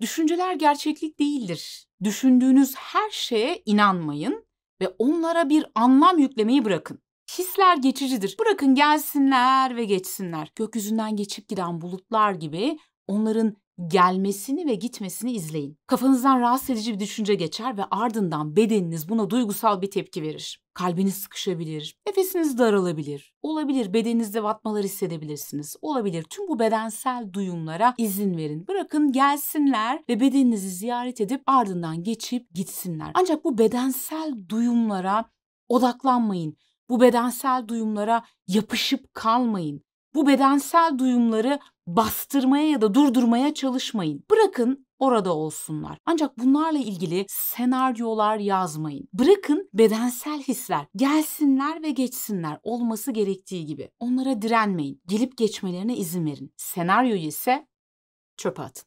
Düşünceler gerçeklik değildir. Düşündüğünüz her şeye inanmayın ve onlara bir anlam yüklemeyi bırakın. Hisler geçicidir. Bırakın gelsinler ve geçsinler. Gökyüzünden geçip giden bulutlar gibi onların gelmesini ve gitmesini izleyin. Kafanızdan rahatsız edici bir düşünce geçer ve ardından bedeniniz buna duygusal bir tepki verir. Kalbiniz sıkışabilir, nefesiniz daralabilir. Olabilir bedeninizde vatmalar hissedebilirsiniz. Olabilir tüm bu bedensel duyumlara izin verin. Bırakın gelsinler ve bedeninizi ziyaret edip ardından geçip gitsinler. Ancak bu bedensel duyumlara odaklanmayın. Bu bedensel duyumlara yapışıp kalmayın bu bedensel duyumları bastırmaya ya da durdurmaya çalışmayın. Bırakın orada olsunlar. Ancak bunlarla ilgili senaryolar yazmayın. Bırakın bedensel hisler gelsinler ve geçsinler olması gerektiği gibi. Onlara direnmeyin. Gelip geçmelerine izin verin. Senaryoyu ise çöpe atın.